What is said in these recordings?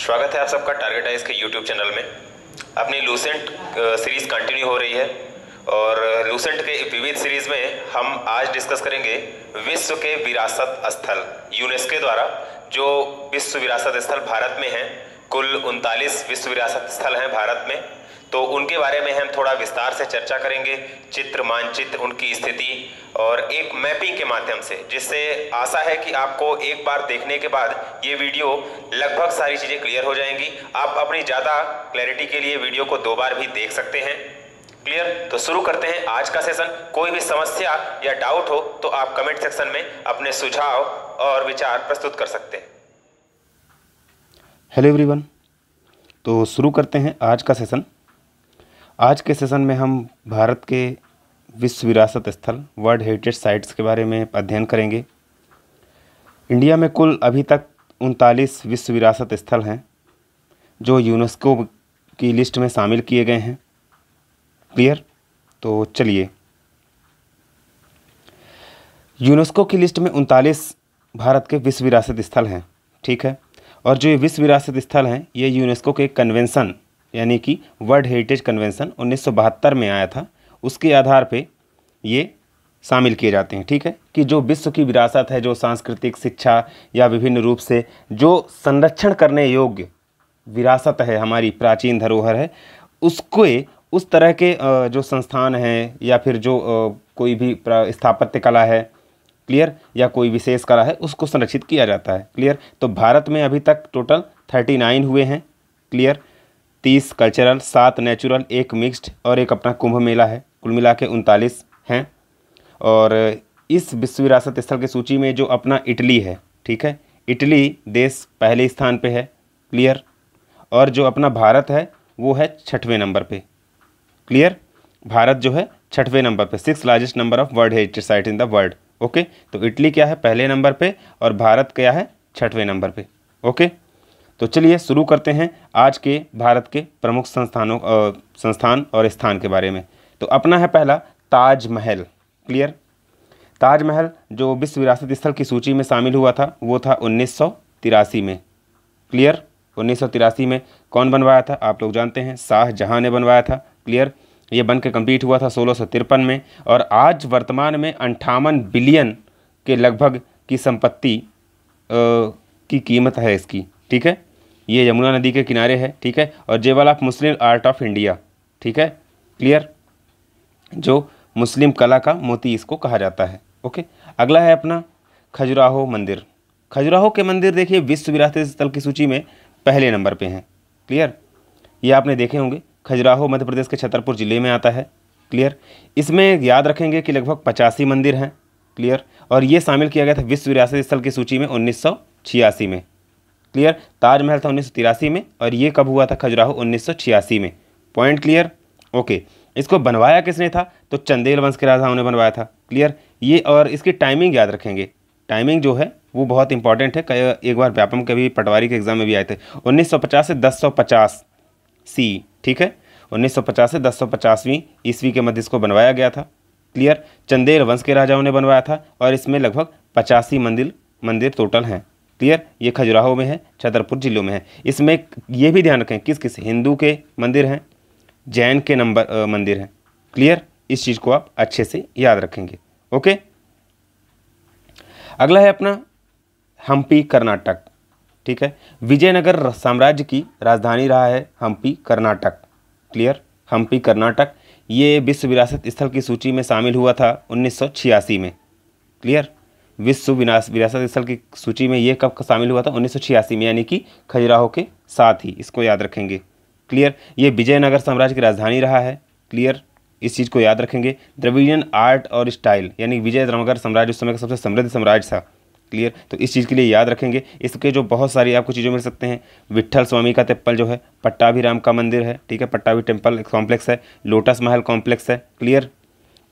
स्वागत है आप सबका टारगेट आइज के यूट्यूब चैनल में अपनी लूसेंट सीरीज कंटिन्यू हो रही है और लूसेंट के विविध सीरीज में हम आज डिस्कस करेंगे विश्व के विरासत स्थल यूनेस्को द्वारा जो विश्व विरासत स्थल भारत में है कुल उनतालीस विश्व विरासत स्थल हैं भारत में तो उनके बारे में हम थोड़ा विस्तार से चर्चा करेंगे चित्र मानचित्र उनकी स्थिति और एक मैपिंग के माध्यम से जिससे आशा है कि आपको एक बार देखने के बाद ये वीडियो लगभग सारी चीज़ें क्लियर हो जाएंगी आप अपनी ज़्यादा क्लैरिटी के लिए वीडियो को दो बार भी देख सकते हैं क्लियर तो शुरू करते हैं आज का सेशन कोई भी समस्या या डाउट हो तो आप कमेंट सेक्शन में अपने सुझाव और विचार प्रस्तुत कर सकते हैं हेलो एवरीवन तो शुरू करते हैं आज का सेशन आज के सेशन में हम भारत के विश्व विरासत स्थल वर्ल्ड हेरिटेज साइट्स के बारे में अध्ययन करेंगे इंडिया में कुल अभी तक उनतालीस विश्व विरासत स्थल हैं जो यूनेस्को की लिस्ट में शामिल किए गए हैं क्लियर तो चलिए यूनेस्को की लिस्ट में उनतालीस भारत के विश्व विरासत स्थल हैं ठीक है और जो ये विश्व विरासत स्थल हैं ये यूनेस्को के कन्वेंसन यानी कि वर्ल्ड हेरिटेज कन्वेंशन उन्नीस में आया था उसके आधार पर ये शामिल किए जाते हैं ठीक है कि जो विश्व की विरासत है जो सांस्कृतिक शिक्षा या विभिन्न रूप से जो संरक्षण करने योग्य विरासत है हमारी प्राचीन धरोहर है उसको उस तरह के जो संस्थान हैं या फिर जो कोई भी स्थापत्य कला है क्लियर या कोई विशेष कला है उसको संरक्षित किया जाता है क्लियर तो भारत में अभी तक टोटल थर्टी नाइन हुए हैं क्लियर तीस कल्चरल सात नेचुरल एक मिक्स्ड और एक अपना कुंभ मेला है कुल मिला के उनतालीस हैं और इस विश्व विरासत स्थल की सूची में जो अपना इटली है ठीक है इटली देश पहले स्थान पे है क्लियर और जो अपना भारत है वो है छठवें नंबर पे क्लियर भारत जो है छठवें नंबर पे six largest number of world heritage site in the world okay तो इटली क्या है पहले नंबर पे और भारत क्या है छठवें नंबर पे ओके तो चलिए शुरू करते हैं आज के भारत के प्रमुख संस्थानों संस्थान और स्थान के बारे में तो अपना है पहला ताजमहल क्लियर ताजमहल जो विश्व विरासत स्थल की सूची में शामिल हुआ था वो था उन्नीस में क्लियर उन्नीस में कौन बनवाया था आप लोग जानते हैं शाहजहाँ ने बनवाया था क्लियर ये बन के कम्प्लीट हुआ था सोलह में और आज वर्तमान में अंठावन बिलियन के लगभग की संपत्ति की कीमत है इसकी ठीक है ये यमुना नदी के किनारे है ठीक है और ये वाला मुस्लिम आर्ट ऑफ इंडिया ठीक है क्लियर जो मुस्लिम कला का मोती इसको कहा जाता है ओके अगला है अपना खजुराहो मंदिर खजुराहो के मंदिर देखिए विश्व विरासत स्थल की सूची में पहले नंबर पे हैं क्लियर ये आपने देखे होंगे खजुराहो मध्य प्रदेश के छतरपुर ज़िले में आता है क्लियर इसमें याद रखेंगे कि लगभग पचासी मंदिर हैं क्लियर और ये शामिल किया गया था विश्व विरासत स्थल की सूची में उन्नीस में क्लियर ताजमहल था उन्नीस में और ये कब हुआ था खजुराहो उन्नीस में पॉइंट क्लियर ओके इसको बनवाया किसने था तो चंदेल वंश के राजाओं ने बनवाया था क्लियर ये और इसकी टाइमिंग याद रखेंगे टाइमिंग जो है वो बहुत इंपॉर्टेंट है कई एक बार व्यापम के भी पटवारी के एग्ज़ाम में भी आए थे 1950 से 1050 सी ठीक है 1950 से 1050वीं ईस्वी के मध्य इसको बनवाया गया था क्लियर चंदेल वंश के राजाओं ने बनवाया था और इसमें लगभग पचासी मंदिर मंदिर टोटल हैं क्लियर ये खजुराहो में है छतरपुर जिलों में है इसमें ये भी ध्यान रखें किस किस हिंदू के मंदिर हैं जैन के नंबर मंदिर हैं क्लियर इस चीज़ को आप अच्छे से याद रखेंगे ओके अगला है अपना हम्पी कर्नाटक ठीक है विजयनगर साम्राज्य की राजधानी रहा है हम्पी कर्नाटक क्लियर हम्पी कर्नाटक ये विश्व विरासत स्थल की सूची में शामिल हुआ था उन्नीस में क्लियर विश्व विनाश विरासत स्थल की सूची में ये कब शामिल हुआ था उन्नीस में यानी कि खजुराहो के साथ ही इसको याद रखेंगे क्लियर ये विजयनगर साम्राज्य की राजधानी रहा है क्लियर इस चीज़ को याद रखेंगे द्रविडियन आर्ट और स्टाइल यानी विजय द्रमगर साम्राज्य उस समय का सबसे समृद्ध साम्राज्य था क्लियर तो इस चीज़ के लिए याद रखेंगे इसके जो बहुत सारी आपको चीज़ें मिल सकते हैं विट्ठल स्वामी का टेम्पल जो है पट्टाभिराम राम का मंदिर है ठीक है पट्टाभि टेम्पल कॉम्प्लेक्स है लोटस महल कॉम्प्लेक्स है क्लियर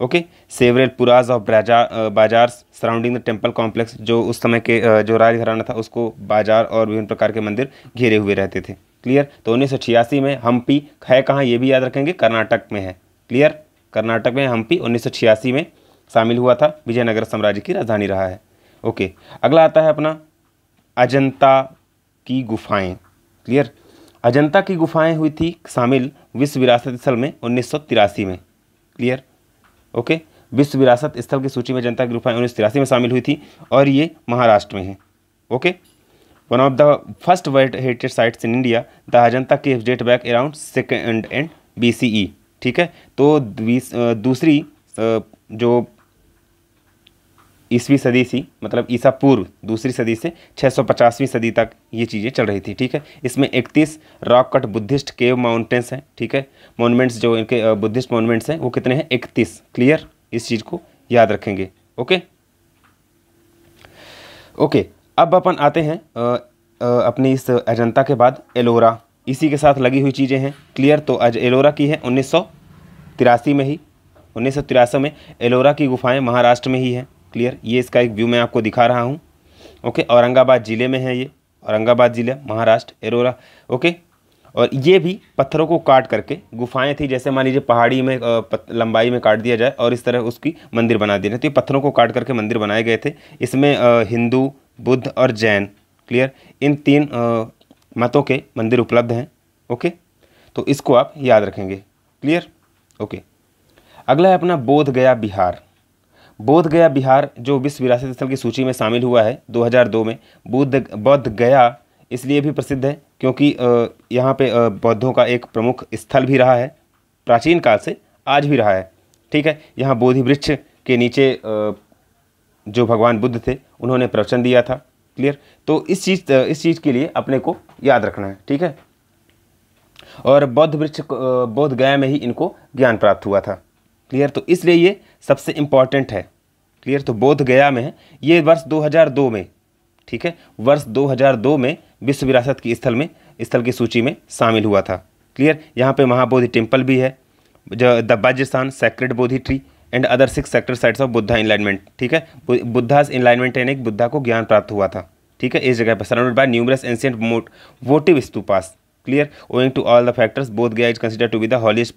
ओके सेवरेल पुराज of bazaar surrounding bazaars surrounding the जो उस समय के uh, जो राजघराना था उसको बाजार और विभिन्न प्रकार के मंदिर घेरे हुए रहते थे क्लियर तो उन्नीस में हम्पी है कहाँ ये भी याद रखेंगे कर्नाटक में है क्लियर कर्नाटक में हम्पी उन्नीस में शामिल हुआ था विजयनगर साम्राज्य की राजधानी रहा है ओके अगला आता है अपना अजंता की गुफाएं क्लियर अजंता की गुफाएं हुई थी शामिल विश्व विरासत स्थल में उन्नीस में क्लियर ओके विश्व विरासत स्थल की सूची में जनता की गुफाएं उन्नीस तिरासी में शामिल हुई थी और ये महाराष्ट्र में है okay one of the first world heritage sites in India the Ajanta cave date back around second and B ठीक है तो दूसरी जो ईसवीं सदी सी मतलब ईसा पूर्व दूसरी सदी से 650वीं सदी तक ये चीज़ें चल रही थी ठीक है इसमें 31 rock cut Buddhist cave mountains हैं ठीक है मोनूमेंट्स जो इनके बुद्धिस्ट मोनूमेंट्स हैं वो कितने हैं 31 क्लियर इस चीज़ को याद रखेंगे ओके ओके अब अपन आते हैं अपनी इस अजंता के बाद एलोरा इसी के साथ लगी हुई चीज़ें हैं क्लियर तो आज एलोरा की है उन्नीस में ही उन्नीस में एलोरा की गुफाएँ महाराष्ट्र में ही हैं क्लियर ये इसका एक व्यू मैं आपको दिखा रहा हूँ ओके औरंगाबाद ज़िले में है ये औरंगाबाद ज़िले महाराष्ट्र एरोरा ओके और ये भी पत्थरों को काट करके गुफाएं थी जैसे मान लीजिए पहाड़ी में लंबाई में काट दिया जाए और इस तरह उसकी मंदिर बना दिया जाए तो ये पत्थरों को काट करके मंदिर बनाए गए थे इसमें हिंदू बुद्ध और जैन क्लियर इन तीन मतों के मंदिर उपलब्ध हैं ओके तो इसको आप याद रखेंगे क्लियर ओके अगला है अपना बोध गया बिहार बोध गया बिहार जो विश्व विरासत स्थल की सूची में शामिल हुआ है 2002 में बुद्ध बौद्ध गया इसलिए भी प्रसिद्ध है क्योंकि यहाँ पे बौद्धों का एक प्रमुख स्थल भी रहा है प्राचीन काल से आज भी रहा है ठीक है यहाँ बोधि वृक्ष के नीचे जो भगवान बुद्ध थे उन्होंने प्रवचन दिया था क्लियर तो इस चीज़ इस चीज़ के लिए अपने को याद रखना है ठीक है और बौद्ध वृक्ष बौद्ध गया में ही इनको ज्ञान प्राप्त हुआ था क्लियर तो इसलिए ये सबसे इम्पॉर्टेंट है क्लियर तो बोध गया में है ये वर्ष 2002 में ठीक है वर्ष 2002 में विश्व विरासत की स्थल में स्थल की सूची में शामिल हुआ था क्लियर यहाँ पे महाबोधि टेम्पल भी है जो द बाजिस्तान sacred Bodhi tree and other six sacred sites of Buddha enlightenment ठीक है बुद्धाज इन्लाइनमेंट यानी बुद्धा को ज्ञान प्राप्त हुआ था ठीक है इस जगह पर surrounded by numerous ancient votive stupas clear owing to all the factors Bodh Gaya is consider to be the holiest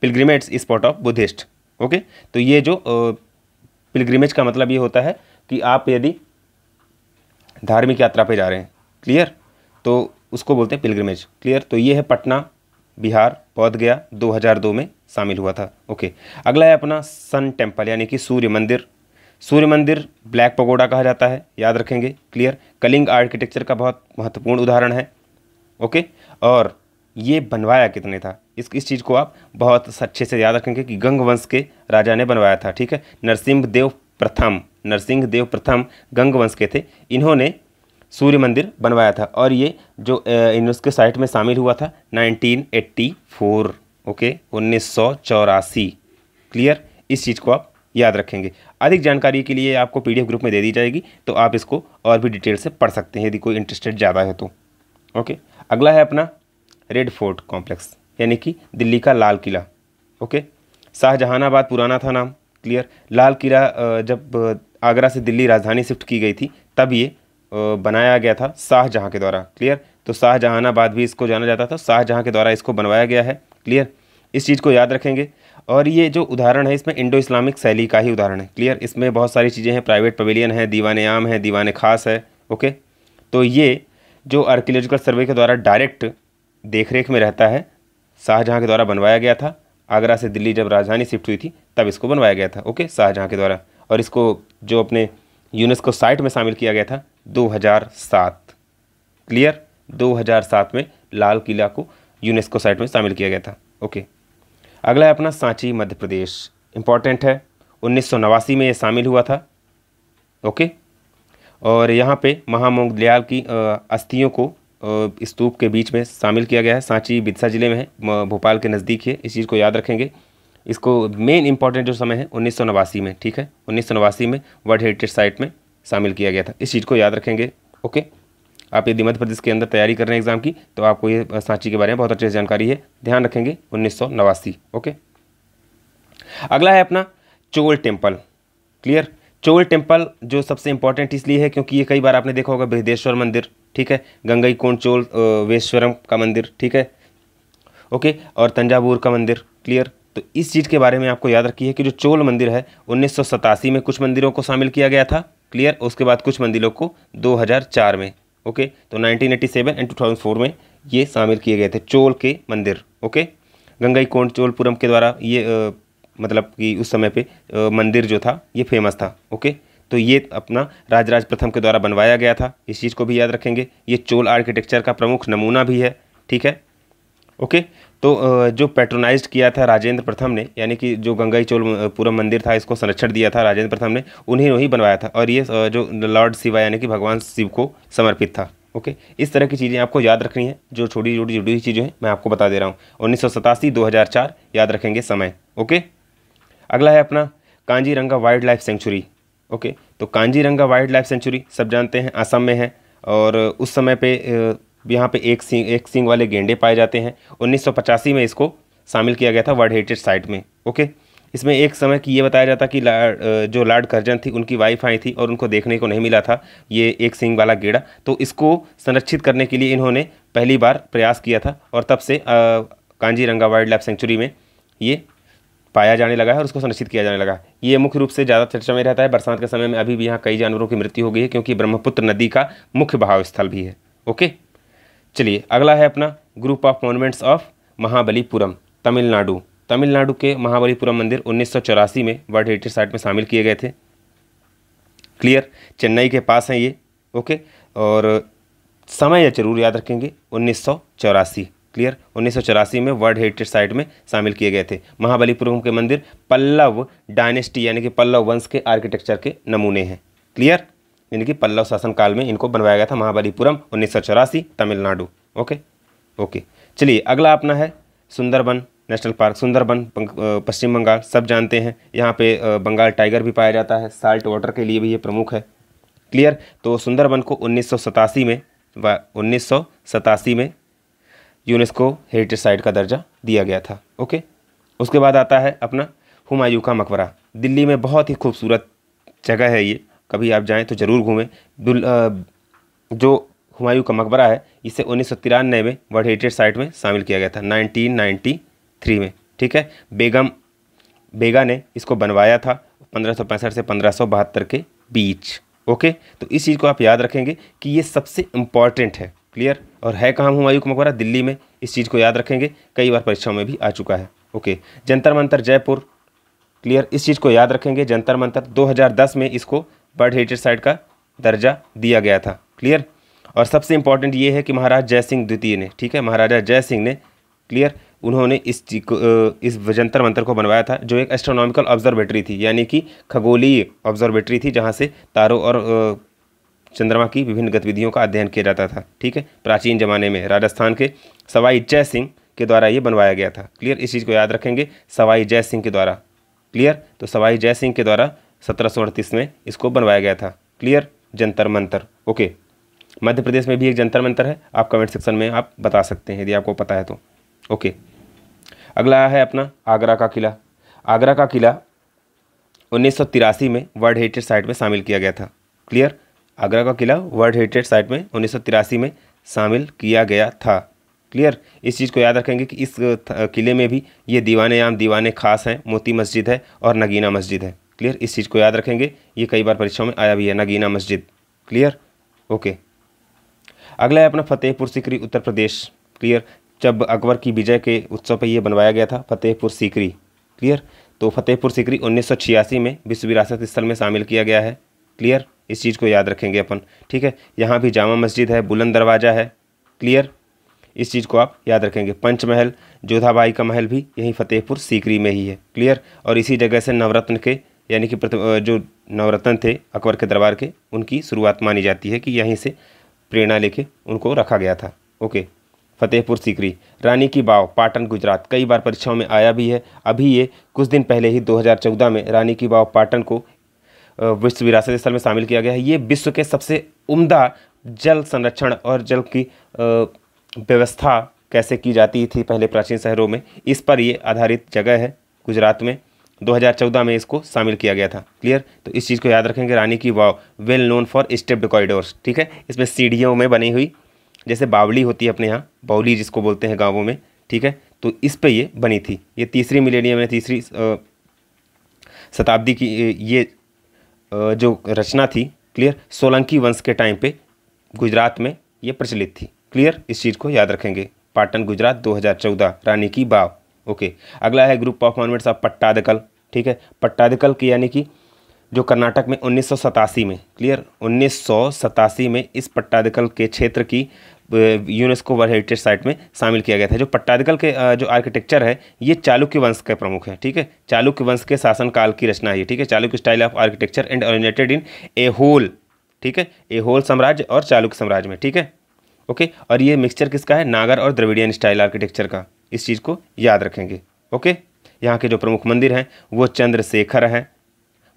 pilgrimage spot of Buddhist okay तो ये जो पिलग्रिमेज का मतलब ये होता है कि आप यदि धार्मिक यात्रा पे जा रहे हैं क्लियर तो उसको बोलते हैं पिलग्रिमेज क्लियर तो ये है पटना बिहार बौद्ध गया दो में शामिल हुआ था ओके अगला है अपना सन टेम्पल यानी कि सूर्य मंदिर सूर्य मंदिर ब्लैक पगोडा कहा जाता है याद रखेंगे क्लियर कलिंग आर्किटेक्चर का बहुत महत्वपूर्ण उदाहरण है ओके और ये बनवाया कितने था इस इस चीज़ को आप बहुत अच्छे से याद रखेंगे कि गंग वंश के राजा ने बनवाया था ठीक है नरसिंह देव प्रथम नरसिंह देव प्रथम गंग वंश के थे इन्होंने सूर्य मंदिर बनवाया था और ये जो इनके साइट में शामिल हुआ था 1984 ओके उन्नीस क्लियर इस चीज़ को आप याद रखेंगे अधिक जानकारी के लिए आपको पीडीएफ ग्रुप में दे दी जाएगी तो आप इसको और भी डिटेल से पढ़ सकते हैं यदि कोई इंटरेस्टेड ज़्यादा है तो ओके अगला है अपना रेड फोर्ट कॉम्प्लेक्स यानी कि दिल्ली का लाल किला ओके शाहजहानाबाद पुराना था नाम क्लियर लाल किला जब आगरा से दिल्ली राजधानी शिफ्ट की गई थी तब ये बनाया गया था शाहजहाँ के द्वारा क्लियर तो शाहजहानाबाद भी इसको जाना जाता था शाहजहाँ के द्वारा इसको बनवाया गया है क्लियर इस चीज़ को याद रखेंगे और ये जो उदाहरण है इसमें इंडो इस्लामिक शैली का ही उदाहरण है क्लियर इसमें बहुत सारी चीज़ें हैं प्राइवेट पवेलियन है दीवान आम है दीवान खास है ओके तो ये जो आर्कियोलॉजिकल सर्वे के द्वारा डायरेक्ट देखरेख में रहता है शाहजहाँ के द्वारा बनवाया गया था आगरा से दिल्ली जब राजधानी शिफ्ट हुई थी तब इसको बनवाया गया था ओके शाहजहाँ के द्वारा और इसको जो अपने यूनेस्को साइट में शामिल किया गया था 2007 क्लियर 2007 में लाल किला को यूनेस्को साइट में शामिल किया गया था ओके अगला है अपना सांची मध्य प्रदेश इम्पॉर्टेंट है उन्नीस में ये शामिल हुआ था ओके और यहाँ पे महामोंगदयाल की अस्थियों को स्तूप के बीच में शामिल किया गया है सांची बिदसा ज़िले में है भोपाल के नज़दीक है इस चीज़ को याद रखेंगे इसको मेन इंपॉर्टेंट जो समय है उन्नीस में ठीक है उन्नीस में वर्ल्ड हेरिटेज साइट में शामिल किया गया था इस चीज़ को याद रखेंगे ओके आप यदि मध्य प्रदेश के अंदर तैयारी कर रहे हैं एग्ज़ाम की तो आपको ये सांची के बारे में बहुत अच्छी जानकारी है ध्यान रखेंगे उन्नीस ओके अगला है अपना Chola temple clear Chola temple जो सबसे इंपॉर्टेंट इसलिए है क्योंकि ये कई बार आपने देखा होगा बृहदेश्वर मंदिर ठीक है गंगई चोल वेश्वरम का मंदिर ठीक है ओके और तंजावूर का मंदिर क्लियर तो इस चीज़ के बारे में आपको याद रखिए कि जो चोल मंदिर है उन्नीस में कुछ मंदिरों को शामिल किया गया था क्लियर उसके बाद कुछ मंदिरों को 2004 में ओके तो 1987 एंड टू में ये शामिल किए गए थे चोल के मंदिर ओके गंगाई कोंड चोलपुरम के द्वारा ये आ, मतलब कि उस समय पे आ, मंदिर जो था ये फेमस था ओके तो ये अपना राजराज प्रथम के द्वारा बनवाया गया था इस चीज़ को भी याद रखेंगे ये चोल आर्किटेक्चर का प्रमुख नमूना भी है ठीक है ओके तो जो पेट्रोनाइज किया था राजेंद्र प्रथम ने यानी कि जो गंगाई चोल पूरा मंदिर था इसको संरक्षण दिया था राजेंद्र प्रथम ने उन्हें वही बनवाया था और ये जो लॉर्ड शिवा यानी कि भगवान शिव को समर्पित था ओके इस तरह की चीज़ें आपको याद रखनी है जो छोटी छोटी जुड़ी हुई चीज़ें हैं मैं आपको बता दे रहा हूँ उन्नीस सौ सतासी दो हज़ार चार याद रखेंगे समय ओके अगला है अपना Kaziranga wild life sanctuary okay तो कांजीरंगा वाइल्ड लाइफ सेंचुरी सब जानते हैं असम में है और उस समय पे यहाँ पे एक सिंग एक सिंग वाले गेंडे पाए जाते हैं उन्नीस में इसको शामिल किया गया था वर्ल्ड हेरिटेज साइट में ओके इसमें एक समय की ये बताया जाता कि ला जो लार्ड कर्जन थी उनकी वाइफ आई थी और उनको देखने को नहीं मिला था ये एक सिंग वाला गेड़ा तो इसको संरक्षित करने के लिए इन्होंने पहली बार प्रयास किया था और तब से कांजीरंगा वाइल्ड लाइफ सेंचुरी में ये पाया जाने लगा है और उसको सुनिश्चित किया जाने लगा ये मुख्य रूप से ज़्यादा चर्चा में रहता है बरसात के समय में अभी भी यहाँ कई जानवरों की मृत्यु हो गई है क्योंकि ब्रह्मपुत्र नदी का मुख्य बहाव स्थल भी है ओके चलिए अगला है अपना group of monuments of Mahabalipuram Tamil Nadu Tamil Nadu के महाबलीपुरम मंदिर उन्नीस में वर्ल्ड हेरिटेज साइट में शामिल किए गए थे क्लियर चेन्नई के पास हैं ये ओके और समय यह जरूर याद रखेंगे उन्नीस क्लियर उन्नीस में वर्ल्ड हेरिटेज साइट में शामिल किए गए थे महाबलीपुरम के मंदिर पल्लव डायनेस्टी यानी कि पल्लव वंश के आर्किटेक्चर के नमूने हैं क्लियर यानी कि पल्लव शासनकाल में इनको बनवाया गया था महाबलीपुरम उन्नीस तमिलनाडु ओके ओके चलिए अगला अपना है सुंदरबन नेशनल पार्क सुंदरबन पश्चिम बंगाल सब जानते हैं यहाँ पे बंगाल टाइगर भी पाया जाता है साल्ट वाटर के लिए भी ये प्रमुख है क्लियर तो सुंदरबन को उन्नीस में व उन्नीस में यूनेस्को हेरिटेज साइट का दर्जा दिया गया था ओके उसके बाद आता है अपना हुमायूं का मकबरा दिल्ली में बहुत ही खूबसूरत जगह है ये कभी आप जाएँ तो ज़रूर घूमें जो हुमायूं का मकबरा है इसे उन्नीस में वर्ल्ड हेरिटेज साइट में शामिल किया गया था 1993 में ठीक है बेगम बेगा ने इसको बनवाया था पैंसठ से पंद्रह के बीच ओके तो इस चीज़ को आप याद रखेंगे कि ये सबसे इम्पॉर्टेंट है क्लियर और है कहाँ हुमायूं का मकबरा दिल्ली में इस चीज़ को याद रखेंगे कई बार परीक्षाओं में भी आ चुका है ओके जंतर मंतर जयपुर क्लियर इस चीज़ को याद रखेंगे जंतर मंतर 2010 में इसको बर्ड हेरिटेज साइट का दर्जा दिया गया था क्लियर और सबसे इम्पॉर्टेंट ये है कि महाराज जय सिंह द्वितीय ने ठीक है महाराजा जय सिंह ने क्लियर उन्होंने इस इस जंतर मंतर को बनवाया था जो एक एस्ट्रोनॉमिकल ऑब्जर्वेटरी थी यानी कि खगोलीय ऑब्जर्वेटरी थी जहाँ से तारों और चंद्रमा की विभिन्न गतिविधियों का अध्ययन किया जाता था ठीक है प्राचीन जमाने में राजस्थान के सवाई जय सिंह के द्वारा ये बनवाया गया था क्लियर इस चीज़ को याद रखेंगे सवाई जय सिंह के द्वारा क्लियर तो सवाई जय सिंह के द्वारा सत्रह में इसको बनवाया गया था क्लियर जंतर मंतर ओके मध्य प्रदेश में भी एक जंतर मंतर है आप कमेंट सेक्शन में आप बता सकते हैं यदि आपको पता है तो ओके अगला है अपना आगरा का किला आगरा का किला उन्नीस में वर्ल्ड हेरिटेज साइट में शामिल किया गया था क्लियर आगरा का किला वर्ल्ड हेरिटेज साइट में उन्नीस में शामिल किया गया था क्लियर इस चीज़ को याद रखेंगे कि इस किले में भी ये दीवाने आम दीवाने खास हैं मोती मस्जिद है और नगीना मस्जिद है क्लियर इस चीज़ को याद रखेंगे ये कई बार परीक्षाओं में आया भी है नगीना मस्जिद क्लियर ओके अगला है अपना फतेहपुर सिकरी उत्तर प्रदेश क्लियर जब अकबर की विजय के उत्सव पर यह बनवाया गया था फतेहपुर सीकरी क्लियर तो फतेहपुर सिकरी उन्नीस में विश्व विरासत स्थल में शामिल किया गया है क्लियर इस चीज़ को याद रखेंगे अपन ठीक है यहाँ भी जामा मस्जिद है बुलंद दरवाज़ा है क्लियर इस चीज़ को आप याद रखेंगे पंचमहल जोधाबाई का महल भी यहीं फतेहपुर सीकरी में ही है क्लियर और इसी जगह से नवरत्न के यानी कि जो नवरत्न थे अकबर के दरबार के उनकी शुरुआत मानी जाती है कि यहीं से प्रेरणा लेके उनको रखा गया था ओके फतेहपुर सीकरी रानी की बाव पाटन गुजरात कई बार परीक्षाओं में आया भी है अभी ये कुछ दिन पहले ही 2014 में रानी की बाव पाटन को विश्व विरासत स्थल में शामिल किया गया है ये विश्व के सबसे उम्दा जल संरक्षण और जल की व्यवस्था कैसे की जाती थी पहले प्राचीन शहरों में इस पर ये आधारित जगह है गुजरात में 2014 में इसको शामिल किया गया था क्लियर तो इस चीज़ को याद रखेंगे Rani ki Vav well known for stepped corridors ठीक है इसमें सीढ़ियों में बनी हुई जैसे बावली होती है अपने यहाँ बावली जिसको बोलते हैं गाँवों में ठीक है तो इस पर ये बनी थी ये तीसरी मिलेनियम में तीसरी शताब्दी की ये जो रचना थी क्लियर सोलंकी वंश के टाइम पे गुजरात में ये प्रचलित थी क्लियर इस चीज़ को याद रखेंगे पाटन गुजरात 2014 रानी की बाव ओके अगला है group of monuments of Pattadakal ठीक है पट्टादकल की यानी कि जो कर्नाटक में उन्नीस में क्लियर उन्नीस में इस पट्टादकल के क्षेत्र की यूनेस्को वर्ल्ड हेरिटेज साइट में शामिल किया गया था जो पट्टादिकल के जो आर्किटेक्चर है ये चालुक्य वंश के प्रमुख है ठीक है चालुक्य वंश के शासनकाल की रचना है ठीक है Chalukya style of architecture and originated in Aihole ठीक है ए होल साम्राज्य और चालुक्य साम्राज्य में ठीक है ओके और ये मिक्सचर किसका है नागर और द्रविडियन स्टाइल आर्किटेक्चर का इस चीज़ को याद रखेंगे ओके यहाँ के जो प्रमुख मंदिर हैं वो चंद्रशेखर हैं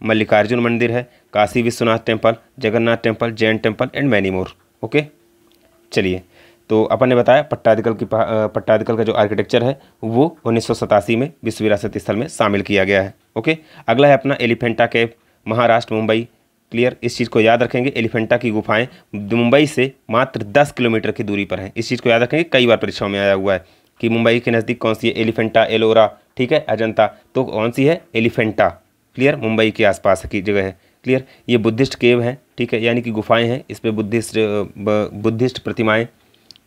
मल्लिकार्जुन मंदिर है Kashi Vishwanath temple Jagannath temple Jain temple and many more okay okay चलिए तो अपन ने बताया पट्टादिकल की पट्टादिकल का जो आर्किटेक्चर है वो उन्नीस में विश्व विरासत स्थल में शामिल किया गया है ओके अगला है अपना एलिफेंटा कैब महाराष्ट्र मुंबई क्लियर इस चीज़ को याद रखेंगे एलिफेंटा की गुफाएं मुंबई से मात्र 10 किलोमीटर की दूरी पर हैं इस चीज़ को याद रखेंगे कई बार परीक्षाओं में आया हुआ है कि मुंबई के नज़दीक कौन सी है एलिफेंटा एलोरा ठीक है अजंता तो कौन सी है एलिफेंटा क्लियर मुंबई के आसपास की जगह है क्लियर ये बुद्धिस्ट केव है ठीक है यानी कि गुफाएं हैं इस पर बुद्धिस्ट बुद्धिस्ट प्रतिमाएं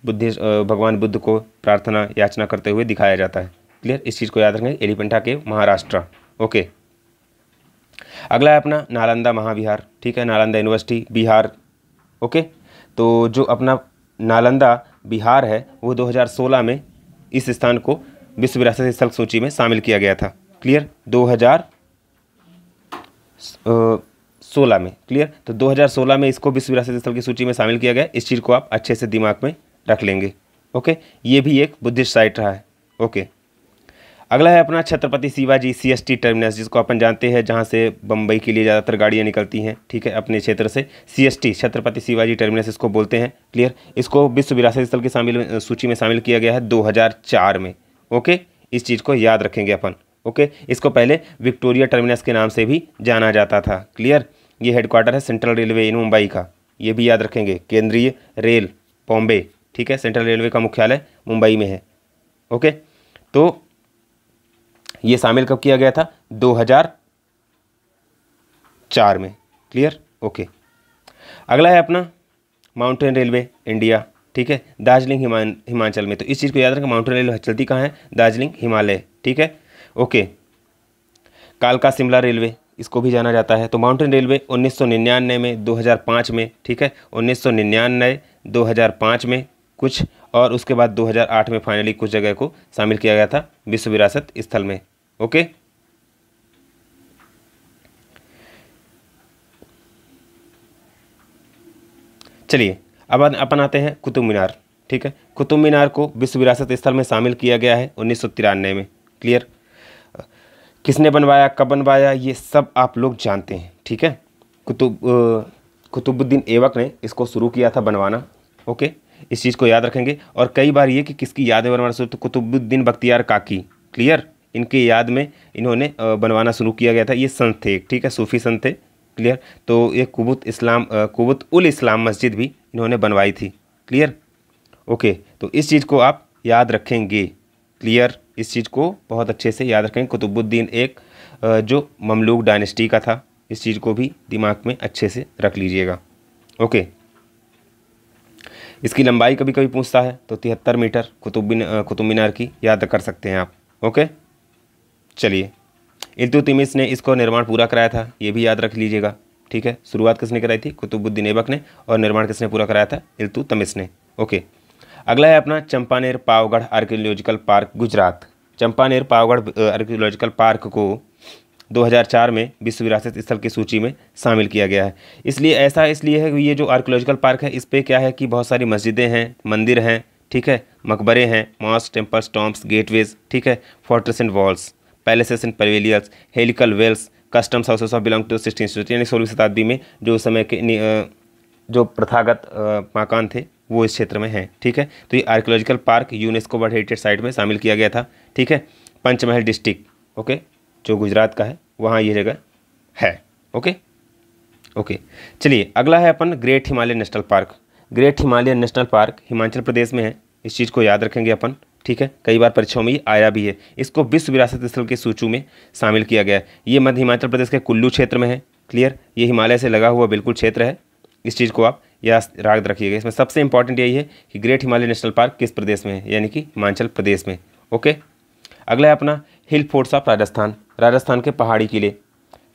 बुद्धिस्ट भगवान बुद्ध को प्रार्थना याचना करते हुए दिखाया जाता है क्लियर इस चीज़ को याद रखें एलिपेंटा केव महाराष्ट्र ओके अगला है अपना नालंदा महाविहार ठीक है नालंदा यूनिवर्सिटी बिहार ओके तो जो अपना नालंदा बिहार है वो दो में इस स्थान को विश्व विरासत स्थल सूची में शामिल किया गया था क्लियर दो सोलह में क्लियर तो 2016 में इसको विश्व विरासत स्थल की सूची में शामिल किया गया इस चीज़ को आप अच्छे से दिमाग में रख लेंगे ओके ये भी एक बुद्धिस्ट साइट रहा है ओके अगला है अपना Chhatrapati Shivaji C S T terminus जिसको अपन जानते हैं जहाँ से बम्बई के लिए ज़्यादातर गाड़ियाँ निकलती हैं ठीक है अपने क्षेत्र से C S T Chhatrapati Shivaji terminus इसको बोलते हैं क्लियर इसको विश्व विरासत स्थल की शामिल सूची में शामिल किया गया है 2004 में ओके इस चीज़ को याद रखेंगे अपन ओके इसको पहले विक्टोरिया टर्मिनस के नाम से भी जाना जाता था क्लियर ये हेडक्वार्टर है सेंट्रल रेलवे इन मुंबई का ये भी याद रखेंगे केंद्रीय रेल बॉम्बे ठीक है सेंट्रल रेलवे का मुख्यालय मुंबई में है ओके तो ये शामिल कब किया गया था 2004 में क्लियर ओके अगला है अपना माउंटेन रेलवे इंडिया ठीक है दार्जिलिंग हिमा हिमाचल में तो इस चीज़ को याद रखें माउंटेन रेलवे चलती कहाँ है दार्जिलिंग हिमालय ठीक है ओके कालका शिमला रेलवे इसको भी जाना जाता है तो माउंटेन रेलवे 1999 में 2005 में ठीक है 1999 2005 में कुछ और उसके बाद 2008 में फाइनली कुछ जगह को शामिल किया गया था विश्व विरासत स्थल में ओके चलिए अब अपन आते हैं कुतुब मीनार ठीक है कुतुब मीनार को विश्व विरासत स्थल में शामिल किया गया है उन्नीस में क्लियर किसने बनवाया कब बनवाया ये सब आप लोग जानते हैं ठीक है कुतुब कुतुबुद्दीन एवक ने इसको शुरू किया था बनवाना ओके इस चीज़ को याद रखेंगे और कई बार ये कि किसकी याद में बनवाना शुरू तो कुतुबुद्दीन बख्तियार काकी क्लियर इनके याद में इन्होंने बनवाना शुरू किया गया था ये संत थे ठीक है सूफ़ी संत थे क्लियर तो ये कुबुत इस्लाम कुबुत उल इस्लाम मस्जिद भी इन्होंने बनवाई थी क्लियर ओके तो इस चीज़ को आप याद रखेंगे क्लियर इस चीज़ को बहुत अच्छे से याद रखें कुतुबुद्दीन एक जो ममलूक डायनेस्टी का था इस चीज़ को भी दिमाग में अच्छे से रख लीजिएगा ओके इसकी लंबाई कभी कभी पूछता है तो तिहत्तर मीटर कुतुब कुतुब मीनार की याद कर सकते हैं आप ओके चलिए इल्तुतमिस ने इसको निर्माण पूरा कराया था ये भी याद रख लीजिएगा ठीक है शुरुआत किसने कराई थी कुतुबुद्दीन ऐबक ने और निर्माण किसने पूरा कराया था इल्तुतमिस ने ओके अगला है अपना Champaner Pavagadh archaeological park Gujarat Champaner Pavagadh archaeological park को 2004 में विश्व विरासत स्थल की सूची में शामिल किया गया है इसलिए ऐसा इसलिए है ये जो आर्कियोलॉजिकल पार्क है इस पर क्या है कि बहुत सारी मस्जिदें हैं मंदिर हैं ठीक है मकबरे हैं मॉस टेम्पल्स टॉम्स गेटवेज ठीक है fortress and walls palaces and pavilions helical wells customs houses of belong to sixteen यानी सोलहवीं शताब्दी में जो उस समय के जो प्रथागत मकान थे वो इस क्षेत्र में है ठीक है तो ये archaeological park UNESCO world heritage site में शामिल किया गया था ठीक है पंचमहल डिस्ट्रिक्ट ओके जो गुजरात का है वहाँ ये जगह है ओके ओके चलिए अगला है अपन great Himalaya national park great Himalaya national park Himachal Pradesh में है इस चीज़ को याद रखेंगे अपन ठीक है कई बार परीक्षाओं में ये आया भी है इसको विश्व विरासत स्थल के सूची में शामिल किया गया है ये मध्य हिमाचल प्रदेश के कुल्लू क्षेत्र में है क्लियर ये हिमालय से लगा हुआ बिल्कुल क्षेत्र है इस चीज़ को आप या राग रखिएगा इसमें सबसे इंपॉर्टेंट यही है कि ग्रेट हिमालय नेशनल पार्क किस प्रदेश में है यानी कि हिमाचल प्रदेश में ओके अगला है अपना hill forts of Rajasthan Rajasthan के पहाड़ी किले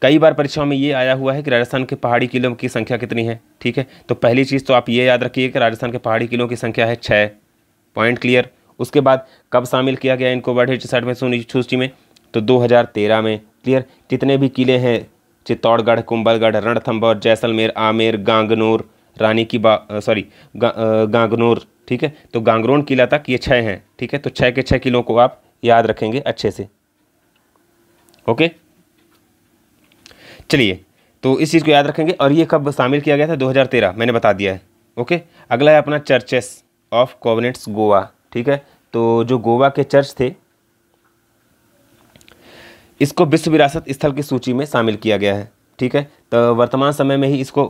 कई बार परीक्षाओं में ये आया हुआ है कि राजस्थान के पहाड़ी किलों की संख्या कितनी है ठीक है तो पहली चीज़ तो आप ये याद रखिए कि राजस्थान के पहाड़ी किलों की संख्या है छः पॉइंट क्लियर उसके बाद कब शामिल किया गया इनको वर्ड हेड में सोनी सूची में तो 2013 में क्लियर जितने भी किले हैं चित्तौड़गढ़ कुंबलगढ़ रणथम्बर जैसलमेर आमेर गांगनूर रानी की बा सॉरी गा, गांगनोर ठीक है तो गांगरोन किला तक ये छः हैं ठीक है तो छः के छः किलों को आप याद रखेंगे अच्छे से ओके चलिए तो इस चीज़ को याद रखेंगे और ये कब शामिल किया गया था 2013 मैंने बता दिया है ओके अगला है अपना चर्चेस ऑफ कॉवनेट्स गोवा ठीक है तो जो गोवा के चर्च थे इसको विश्व विरासत स्थल की सूची में शामिल किया गया है ठीक है तो वर्तमान समय में ही इसको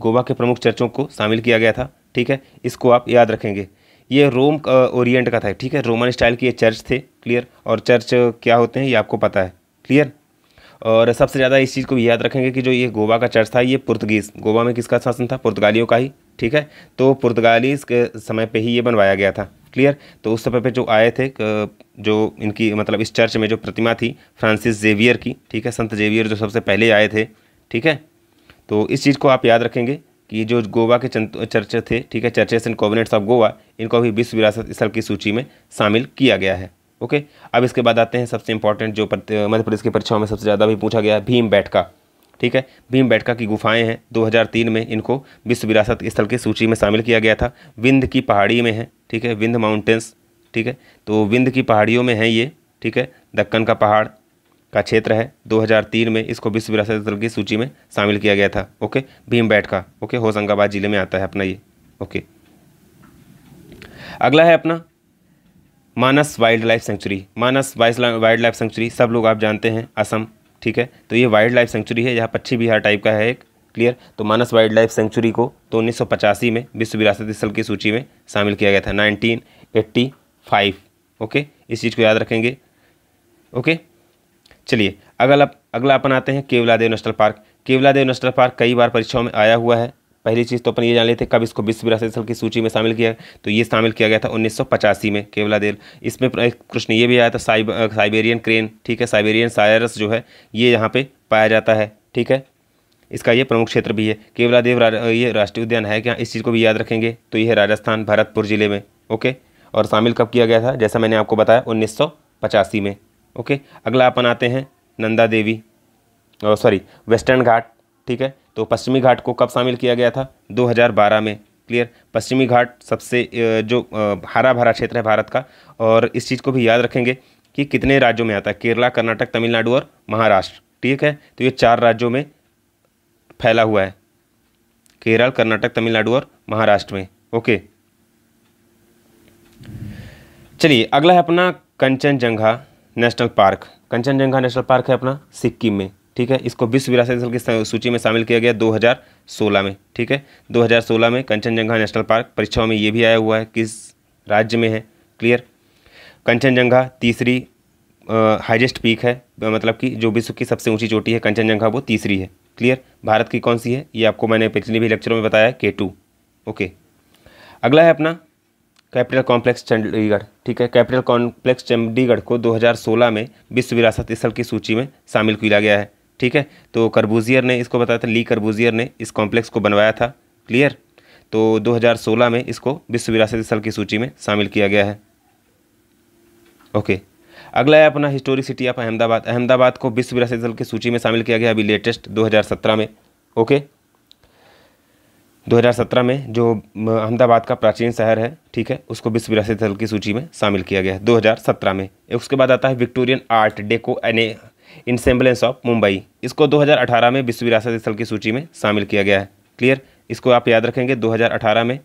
गोवा के प्रमुख चर्चों को शामिल किया गया था ठीक है इसको आप याद रखेंगे ये रोम ओरिएंट का था ठीक है रोमन स्टाइल के ये चर्च थे क्लियर और चर्च क्या होते हैं ये आपको पता है क्लियर और सबसे ज़्यादा इस चीज़ को याद रखेंगे कि जो ये गोवा का चर्च था ये पुर्तगीज़ गोवा में किसका शासन था पुर्तगालियों का ही ठीक है तो पुर्तगालीज के समय पे ही ये बनवाया गया था क्लियर तो उस समय पे जो आए थे जो इनकी मतलब इस चर्च में जो प्रतिमा थी फ्रांसिस जेवियर की ठीक है संत जेवियर जो सबसे पहले आए थे ठीक है तो इस चीज़ को आप याद रखेंगे कि जो गोवा के चर्चे थे ठीक है churches and convents of Goa इनको भी विश्व विरासत स्थल की सूची में शामिल किया गया है ओके अब इसके बाद आते हैं सबसे इंपॉर्टेंट जो मध्य प्रदेश की परीक्षाओं में सबसे ज़्यादा भी पूछा गया भीम बैठका ठीक है भीम बैठका की गुफाएं हैं 2003 में इनको विश्व विरासत स्थल की सूची में शामिल किया गया था विंद की पहाड़ी में है ठीक है विंद माउंटेंस ठीक है तो विंद की पहाड़ियों में है ये ठीक है दक्कन का पहाड़ का क्षेत्र है 2003 में इसको विश्व विरासत स्थल की सूची में शामिल किया गया था ओके भीम बैठ का ओके होशंगाबाद जिले में आता है अपना ये ओके अगला है अपना Manas wild life sanctuary Manas wild life sanctuary सब लोग आप जानते हैं असम ठीक है तो ये वाइल्ड लाइफ सेंचुरी है यहाँ पक्षी बिहार टाइप का है एक क्लियर तो मानस वाइल्ड लाइफ सेंचुरी को तो उन्नीस में विश्व विरासत स्थल की सूची में शामिल किया गया था नाइनटीन ओके इस चीज़ को याद रखेंगे ओके चलिए अगला अगला अपन आते हैं Keoladeo national park Keoladeo national park कई बार परीक्षाओं में आया हुआ है पहली चीज़ तो अपन ये जान लेते हैं कब इसको विश्व विरासत स्थल की सूची में शामिल किया तो ये शामिल किया गया था उन्नीस में केवला देव इसमें प्रश्न ये भी आया था साइब साइबेरियन क्रेन ठीक है साइबेरियन सायरस जो है ये यहाँ पे पाया जाता है ठीक है इसका ये प्रमुख क्षेत्र भी है केवला देव ये राष्ट्रीय उद्यान है क्या इस चीज़ को भी याद रखेंगे तो ये राजस्थान भरतपुर ज़िले में ओके और शामिल कब किया गया था जैसा मैंने आपको बताया उन्नीस में ओके अगला अपन आते हैं नंदा देवी सॉरी वेस्टर्न घाट ठीक है तो पश्चिमी घाट को कब शामिल किया गया था 2012 में क्लियर पश्चिमी घाट सबसे जो हरा भरा क्षेत्र है भारत का और इस चीज़ को भी याद रखेंगे कि कितने राज्यों में आता है केरला कर्नाटक तमिलनाडु और महाराष्ट्र ठीक है तो ये चार राज्यों में फैला हुआ है केरल कर्नाटक तमिलनाडु और महाराष्ट्र में ओके चलिए अगला है अपना Kanchenjunga national park Kanchenjunga national park है अपना सिक्किम में ठीक है इसको विश्व विरासत स्थल की सूची में शामिल किया गया 2016 में ठीक है 2016 में कंचनजंगा नेशनल पार्क परीक्षाओं में ये भी आया हुआ है किस राज्य में है क्लियर कंचनजंगा तीसरी हाइजेस्ट पीक है मतलब कि जो विश्व की सबसे ऊंची चोटी है कंचनजंगा वो तीसरी है क्लियर भारत की कौन सी है ये आपको मैंने पिछले भी लेक्चरों में बताया के टू ओके अगला है अपना कैपिटल कॉम्प्लेक्स चंडीगढ़ ठीक है कैपिटल कॉम्प्लेक्स चंडीगढ़ को 2016 में विश्व विरासत स्थल की सूची में शामिल किया गया है ठीक है तो करबूजियर ने इसको बताया था ली करबूजियर ने इस कॉम्प्लेक्स को बनवाया था क्लियर तो 2016 में इसको विश्व विरासत स्थल की सूची में शामिल किया गया है ओके अगला है अपना historic city of Ahmedabad Ahmedabad को विश्व विरासत स्थल की सूची में शामिल किया गया अभी लेटेस्ट दो में ओके 2017 में जो अहमदाबाद का प्राचीन शहर है ठीक है उसको विश्व विरासत स्थल की सूची में शामिल किया गया है 2017 में उसके बाद आता है विक्टोरियन आर्ट डेको एने इंसेम्बलेंस ऑफ मुंबई इसको 2018 में विश्व विरासत स्थल की सूची में शामिल किया गया है क्लियर इसको आप याद रखेंगे 2018 में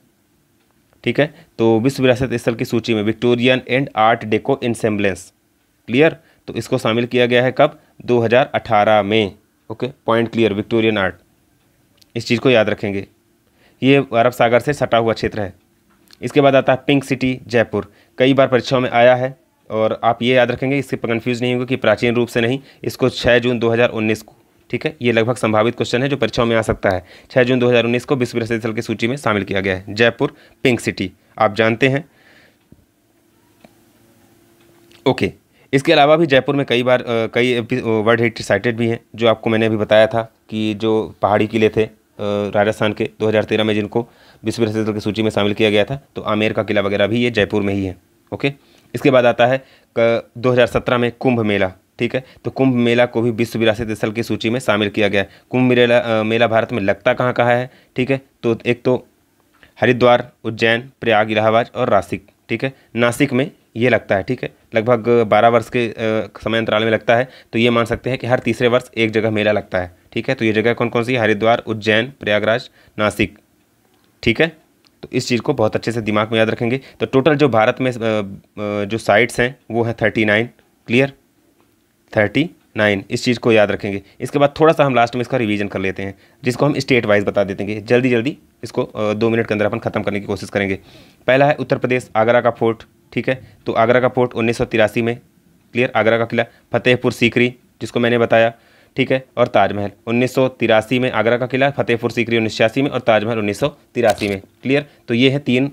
ठीक है तो विश्व विरासत स्थल की सूची में Victorian and art deco ensembles clear तो इसको शामिल किया गया है कब दो में okay point clear Victorian art इस चीज़ को याद रखेंगे ये अरब सागर से सटा हुआ क्षेत्र है इसके बाद आता है पिंक सिटी जयपुर कई बार परीक्षाओं में आया है और आप ये याद रखेंगे इससे कन्फ्यूज़ नहीं होगा कि प्राचीन रूप से नहीं इसको 6 जून 2019 को ठीक है ये लगभग संभावित क्वेश्चन है जो परीक्षाओं में आ सकता है 6 जून 2019 को विश्व प्रसिद्ध स्थल की सूची में शामिल किया गया है जयपुर पिंक सिटी आप जानते हैं ओके इसके अलावा भी जयपुर में कई बार कई वर्ल्ड हेरिटेज साइटेड भी हैं जो आपको मैंने अभी बताया था कि जो पहाड़ी किले थे राजस्थान के 2013 में जिनको विश्व स्थल की सूची में शामिल किया गया था तो आमेर का किला वगैरह भी ये जयपुर में ही है ओके इसके बाद आता है दो में कुंभ मेला ठीक है तो कुंभ मेला को भी विश्व विरासत स्थल की सूची में शामिल किया गया है कुंभ मेला मेला भारत में लगता कहाँ कहाँ है ठीक है तो एक तो हरिद्वार उज्जैन प्रयाग इलाहाबाद और नासिक ठीक है नासिक में ये लगता है ठीक है लगभग बारह वर्ष के समय अंतराल में लगता है तो ये मान सकते हैं कि हर तीसरे वर्ष एक जगह मेला लगता है ठीक है तो ये जगह कौन कौन सी हरिद्वार उज्जैन प्रयागराज नासिक ठीक है तो इस चीज़ को बहुत अच्छे से दिमाग में याद रखेंगे तो टोटल जो भारत में जो साइट्स हैं वो हैं thirty nine clear thirty nine इस चीज़ को याद रखेंगे इसके बाद थोड़ा सा हम लास्ट में इसका रिवीजन कर लेते हैं जिसको हम स्टेट वाइज बता देते जल्दी जल्दी इसको दो मिनट के अंदर अपन खत्म करने की कोशिश करेंगे पहला है उत्तर प्रदेश आगरा का फोर्ट ठीक है तो आगरा का पोर्ट उन्नीस में क्लियर आगरा का किला फतेहपुर सीकरी जिसको मैंने बताया ठीक है और ताजमहल उन्नीस में आगरा का किला फतेहपुर सीकरी उन्नीस में और ताजमहल उन्नीस में क्लियर तो ये है तीन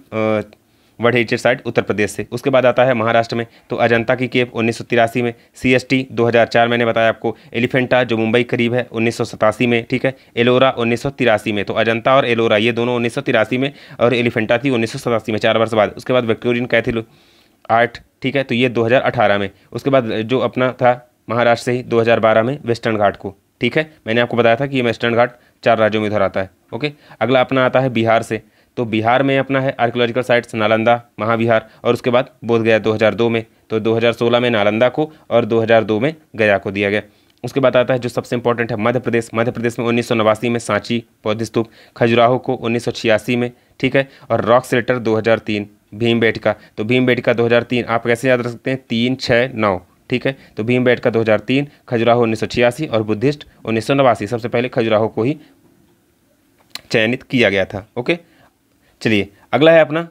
वढ़ेचर साइड उत्तर प्रदेश से उसके बाद आता है महाराष्ट्र में तो अजंता की केप उन्नीस में सी एस मैंने बताया आपको एलिफेंटा जो मुंबई करीब है उन्नीस में ठीक है एलोरा उन्नीस में तो अजंता और एलोरा ये दोनों उन्नीस में और एलिफेंटा थी उन्नीस में चार वर्ष बाद उसके बाद विक्टोरियन कैथिल आर्ट ठीक है तो ये 2018 में उसके बाद जो अपना था महाराष्ट्र से ही 2012 में वेस्टर्न घाट को ठीक है मैंने आपको बताया था कि ये वेस्टर्न घाट चार राज्यों में उधर आता है ओके अगला अपना आता है बिहार से तो बिहार में अपना है आर्कोलॉजिकल साइट्स नालंदा महाविहार और उसके बाद बोध गया दो में तो 2016 में नालंदा को और 2002 में गया को दिया गया उसके बाद आता है जो सबसे इंपॉर्टेंट है मध्य प्रदेश मध्य प्रदेश में उन्नीस में सांची स्तूप खजुराहो को उन्नीस में ठीक है और रॉक सेल्टर 2003 भीम बेटका तो भीम बेटका 2003 आप कैसे याद रख सकते हैं तीन छः नौ ठीक है तो भीम बेटका 2003 खजुराहो उन्नीस और बुद्धिस्ट उन्नीस सबसे पहले खजुराहो को ही चयनित किया गया था ओके चलिए अगला है अपना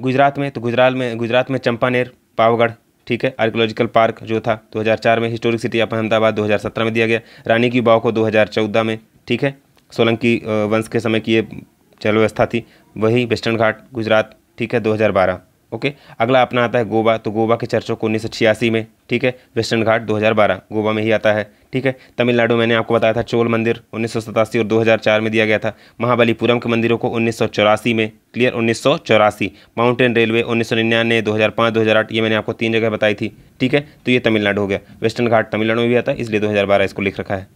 गुजरात में तो गुजरात में गुजरात में चंपानेर पावगढ़ ठीक है आर्कोलॉजिकल पार्क जो था 2004 में हिस्टोरिक सिटी ऑफ अहमदाबाद 2017 में दिया गया रानी की बाव को 2014 में ठीक है सोलंकी वंश के समय की ये जल व्यवस्था थी वही वेस्टर्न घाट गुजरात ठीक है 2012 ओके अगला अपना आता है गोवा तो गोवा के चर्चों को उन्नीस में ठीक है वेस्टर्न घाट 2012 गोवा में ही आता है ठीक है तमिलनाडु मैंने आपको बताया था चोल मंदिर उन्नीस और 2004 में दिया गया था महाबलीपुरम के मंदिरों को उन्नीस में क्लियर उन्नीस माउंटेन रेलवे उन्नीस सौ निन्यानवे दो ये मैंने आपको तीन जगह बताई थी ठीक है तो ये तमिलनाडु हो गया वेस्टर्न घाट तमिलनाडु में भी आता है इसलिए दो इसको लिख रखा है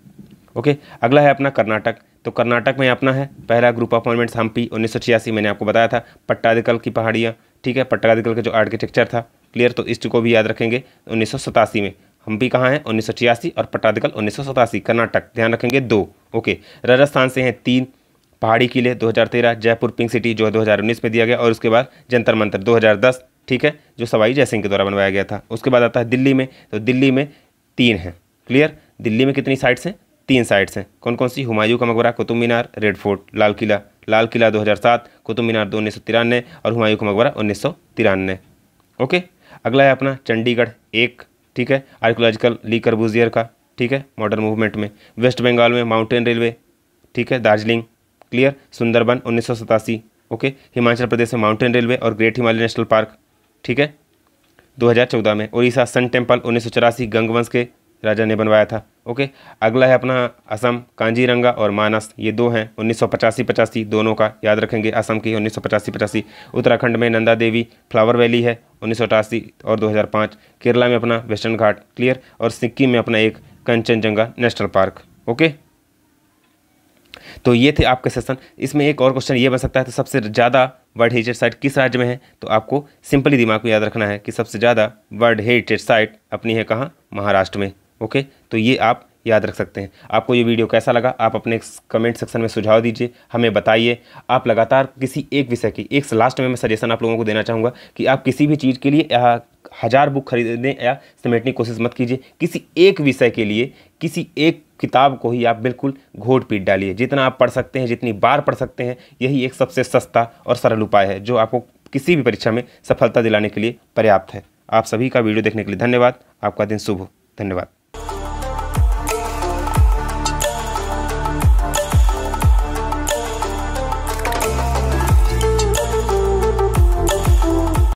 ओके अगला है अपना कर्नाटक तो कर्नाटक में अपना है पहला ग्रुप ऑफ मॉन्यूमेंट्स हम्पी उन्नीस मैंने आपको बताया था पट्टादिकल की पहाड़ियाँ ठीक है पट्टाधिकल का जो आर्किटेक्चर था क्लियर तो इस्ट को भी याद रखेंगे उन्नीस में हम भी कहाँ हैं उन्नीस और पट्टाधिकल उन्नीस कर्नाटक ध्यान रखेंगे दो ओके राजस्थान से हैं तीन पहाड़ी किले 2013 जयपुर पिंक सिटी जो है 2019 में दिया गया और उसके बाद जंतर मंतर 2010 ठीक है जो सवाई जयसिंह के द्वारा बनवाया गया था उसके बाद आता है दिल्ली में तो दिल्ली में तीन हैं क्लियर दिल्ली में कितनी साइट्स हैं तीन साइट्स हैं कौन कौन सी हुमायूं का मकबरा कुतुब मीनार रेड फोर्ट लाल किला लाल किला 2007 कुतुब मीनार दो उन्नीस और हुमायूं का मकबरा उन्नीस ओके अगला है अपना चंडीगढ़ एक ठीक है आर्कोलॉजिकल ली करबूजियर का ठीक है मॉडर्न मूवमेंट में वेस्ट बंगाल में माउंटेन रेलवे ठीक है दार्जिलिंग क्लियर सुंदरबन उन्नीस ओके हिमाचल प्रदेश में माउंटेन रेलवे और ग्रेट हिमालय नेशनल पार्क ठीक है 2014 में उड़ीसा सन टेम्पल उन्नीस गंगवंश के राजा ने बनवाया था ओके अगला है अपना असम कांजीरंगा और मानस ये दो हैं उन्नीस सौ पचासी पचासी दोनों का याद रखेंगे असम की उन्नीस सौ पचासी पचासी उत्तराखंड में नंदा देवी फ्लावर वैली है उन्नीस सौ अठासी और दो हज़ार पाँच केरला में अपना वेस्टर्न घाट क्लियर और सिक्किम में अपना एक कंचनजंगा नेशनल पार्क ओके तो ये थे आपके सेशन इसमें एक और क्वेश्चन ये बन सकता है तो सबसे ज़्यादा वर्ल्ड हेरिटेज साइट किस राज्य में है तो आपको सिंपली दिमाग में याद रखना है कि सबसे ज़्यादा वर्ल्ड हेरिटेज साइट अपनी है कहाँ महाराष्ट्र में ओके तो ये आप याद रख सकते हैं आपको ये वीडियो कैसा लगा आप अपने कमेंट सेक्शन में सुझाव दीजिए हमें बताइए आप लगातार किसी एक विषय की एक लास्ट में मैं सजेशन आप लोगों को देना चाहूँगा कि आप किसी भी चीज़ के लिए हज़ार बुक खरीदने या समेटने की कोशिश मत कीजिए किसी एक विषय के लिए किसी एक किताब को ही आप बिल्कुल घोट पीट डालिए जितना आप पढ़ सकते हैं जितनी बार पढ़ सकते हैं यही एक सबसे सस्ता और सरल उपाय है जो आपको किसी भी परीक्षा में सफलता दिलाने के लिए पर्याप्त है आप सभी का वीडियो देखने के लिए धन्यवाद आपका दिन शुभ हो धन्यवाद